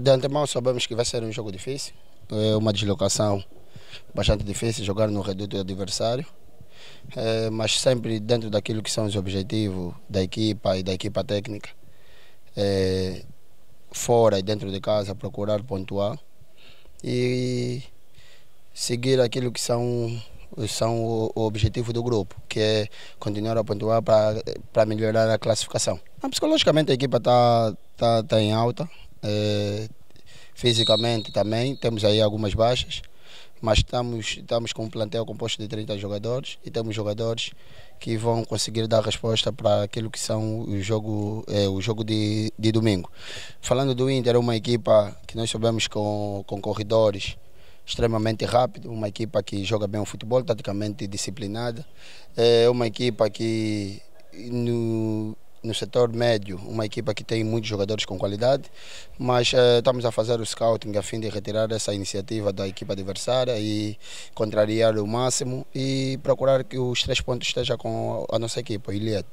De antemão sabemos que vai ser um jogo difícil, é uma deslocação bastante difícil jogar no reduto do adversário, é, mas sempre dentro daquilo que são os objetivos da equipa e da equipa técnica. É, fora e dentro de casa, procurar pontuar e seguir aquilo que são, são o, o objetivo do grupo, que é continuar a pontuar para melhorar a classificação. psicologicamente a equipa está tá, tá em alta, eh, fisicamente também temos aí algumas baixas, mas estamos, estamos com um plantel composto de 30 jogadores e temos jogadores que vão conseguir dar resposta para aquilo que são o jogo, eh, o jogo de, de domingo. Falando do Inter, é uma equipa que nós sabemos com, com corredores extremamente rápido, uma equipa que joga bem o futebol, taticamente disciplinada, eh, é uma equipa que no, no setor médio, uma equipa que tem muitos jogadores com qualidade, mas eh, estamos a fazer o scouting a fim de retirar essa iniciativa da equipa adversária e contrariar o máximo e procurar que os três pontos estejam com a nossa equipa, Iliad.